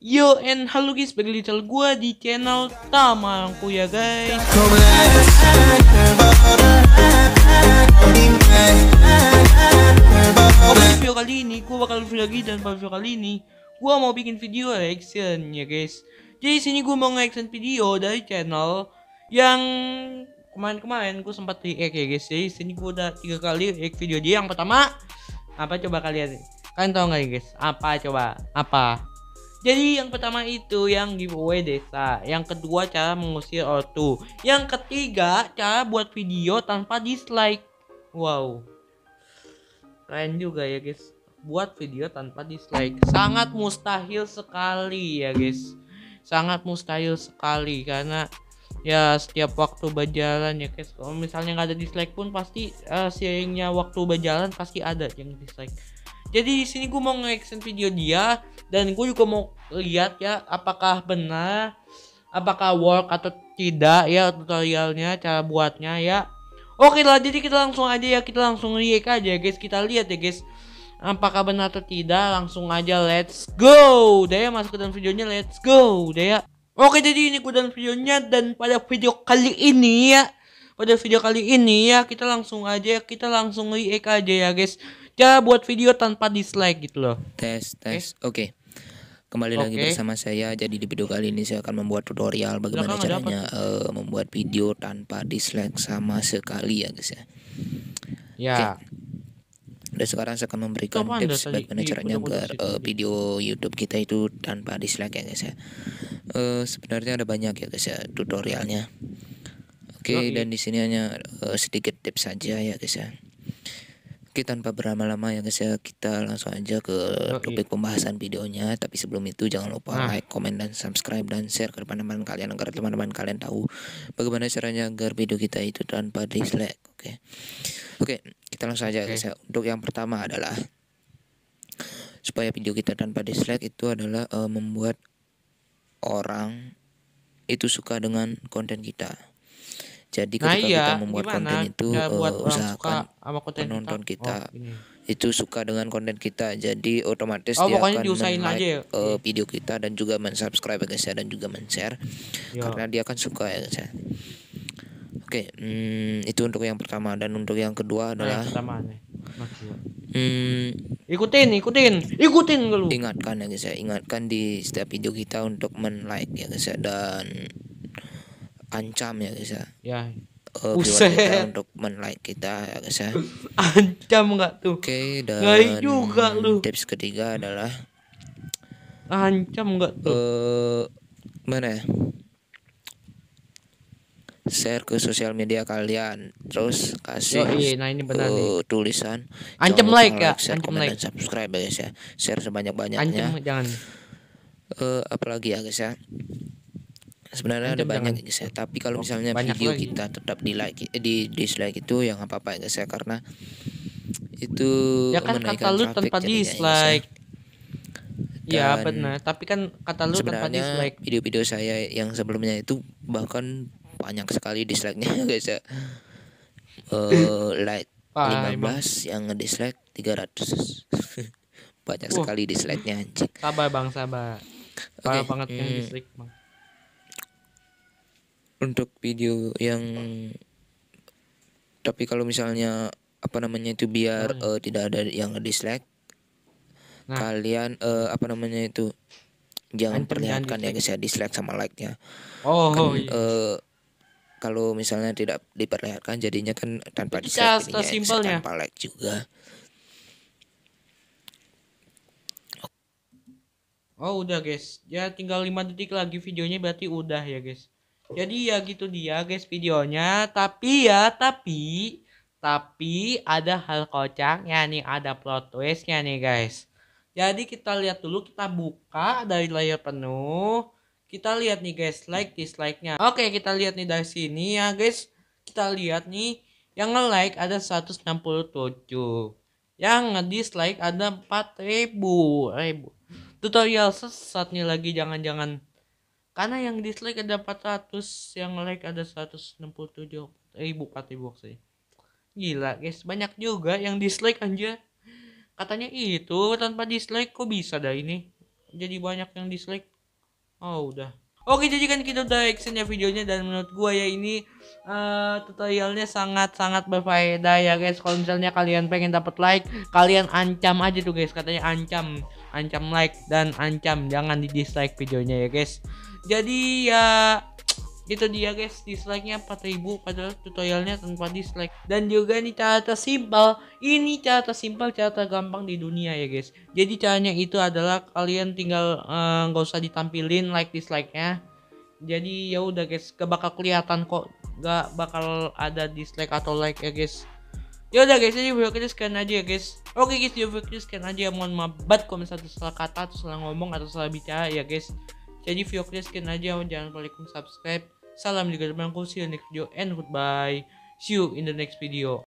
Yo and halo guys, balik di channel gue di channel Tamangku ya guys Video kali ini gue bakal review lagi dan pada video kali ini gue mau bikin video reaction ya guys Jadi sini gue mau nge video dari channel yang kemarin-kemarin gue sempat react ya guys Jadi sini gue udah tiga kali react video dia yang pertama apa coba kalian kalian tau gak ya guys apa coba apa jadi yang pertama itu yang giveaway desa, yang kedua cara mengusir ortu, yang ketiga cara buat video tanpa dislike. Wow. Keren juga ya guys. Buat video tanpa dislike. Sangat mustahil sekali ya guys. Sangat mustahil sekali karena ya setiap waktu berjalan ya guys. Kalau misalnya nggak ada dislike pun pasti uh, waktu berjalan pasti ada yang dislike. Jadi di sini gue mau nge video dia dan gue juga mau lihat ya apakah benar apakah work atau tidak ya tutorialnya cara buatnya ya. Oke lah jadi ya, kita langsung aja ya kita langsung lihat aja guys kita lihat ya guys apakah benar atau tidak langsung aja let's go Daya masuk ke dalam videonya let's go ya Oke jadi ini gue dan videonya dan pada video kali ini ya pada video kali ini ya kita langsung aja kita langsung react aja ya guys ya buat video tanpa dislike gitu loh tes tes oke okay. okay. Kembali okay. lagi bersama saya. Jadi di video kali ini saya akan membuat tutorial bagaimana caranya uh, membuat video tanpa dislike sama sekali ya guys ya. Ya. Okay. Dan sekarang saya akan memberikan Kapan tips bagaimana iya, caranya agar uh, video YouTube kita itu tanpa dislike ya guys ya. Uh, sebenarnya ada banyak ya guys ya tutorialnya. Oke, okay. dan di sini hanya uh, sedikit tips saja ya guys ya. Oke tanpa berlama-lama ya guys ya kita langsung aja ke oh, topik pembahasan videonya tapi sebelum itu jangan lupa nah. like, comment dan subscribe dan share ke teman-teman kalian agar teman-teman kalian tahu bagaimana caranya agar video kita itu tanpa dislike. Oke. Oke, kita langsung aja ya okay. guys ya. Untuk yang pertama adalah supaya video kita tanpa dislike itu adalah uh, membuat orang itu suka dengan konten kita. Jadi nah, ketika nah, iya. kita membuat Gimana? konten itu ya, buat uh, usahakan sama konten penonton kita, kita oh, itu suka dengan konten kita. Jadi otomatis oh, dia akan men-like ya? uh, video kita dan juga mensubscribe, subscribe ya guys ya dan juga men-share iya. karena dia akan suka ya guys ya. Oke, okay, hmm, itu untuk yang pertama dan untuk yang kedua nah, adalah nah, yang Hmm, ikutin, ikutin, ikutin lu. Ingatkan ya guys ya, ingatkan di setiap video kita untuk men-like ya guys ya dan ancam ya guys ya. Ya. Uh, untuk men-like kita ya guys ya. ancam nggak tuh? Oke okay, dan juga lu. Tips ketiga adalah ancam nggak tuh? Uh, mana ya? share ke sosial media kalian terus kasih oh, iya, nah ini benar uh, nih. tulisan ancam like ya share, ancam like dan subscribe ya guys ya share sebanyak banyaknya ancam jangan uh, apalagi ya guys ya sebenarnya ada banyak guys ya tapi kalau oh, misalnya video lagi. kita tetap di like di dislike itu yang nggak apa-apa guys ya karena itu ya kan kata lu tanpa ya, dislike ya, ya benar tapi kan kata lu tanpa dislike video-video saya yang sebelumnya itu bahkan banyak sekali dislike-nya guys ya uh, like Wah, 15 yang ngedislike 300 banyak uh, sekali dislike-nya anjing sabar bang sabar parah okay. banget hmm. yang dislike bang untuk video yang tapi kalau misalnya apa namanya itu biar nah. uh, tidak ada yang dislike nah. kalian uh, apa namanya itu jangan perlihatkan ya guys ya dislike sama like-nya. Oh, kan, oh iya. Uh, kalau misalnya tidak diperlihatkan jadinya kan tanpa dislike jadinya ya. tanpa like juga. Oh udah guys, ya tinggal lima detik lagi videonya berarti udah ya guys. Jadi ya gitu dia guys videonya. Tapi ya tapi tapi ada hal kocaknya nih ada plot twistnya nih guys. Jadi kita lihat dulu kita buka dari layar penuh. Kita lihat nih guys like dislike-nya. Oke kita lihat nih dari sini ya guys. Kita lihat nih yang nge-like ada 167. Yang nge-dislike ada 4000. Ribu. Tutorial sesat nih lagi jangan-jangan karena yang dislike ada 400 yang like ada 167 ribu box sih gila guys banyak juga yang dislike aja katanya itu tanpa dislike kok bisa dah ini jadi banyak yang dislike oh udah Oke jadi kan kita udah actionnya videonya dan menurut gua ya ini uh, tutorialnya sangat-sangat berfaedah ya guys kalau misalnya kalian pengen dapat like kalian ancam aja tuh guys katanya ancam ancam like dan ancam jangan di dislike videonya ya guys jadi ya itu dia guys dislike-nya 4000 padahal tutorialnya tanpa dislike dan juga ini cara tersimpel ini cara tersimpel cara tergampang di dunia ya guys jadi caranya itu adalah kalian tinggal eh, nggak uh, usah ditampilin like dislike-nya jadi ya udah guys gak bakal kelihatan kok nggak bakal ada dislike atau like ya guys ya udah guys jadi video kita scan aja ya guys oke guys video kita scan aja mohon maaf buat kalau misalnya salah kata atau salah ngomong atau salah bicara ya guys jadi video kalian sekian aja. Jangan lupa like, subscribe. Salam juga teman See you next video and goodbye. See you in the next video.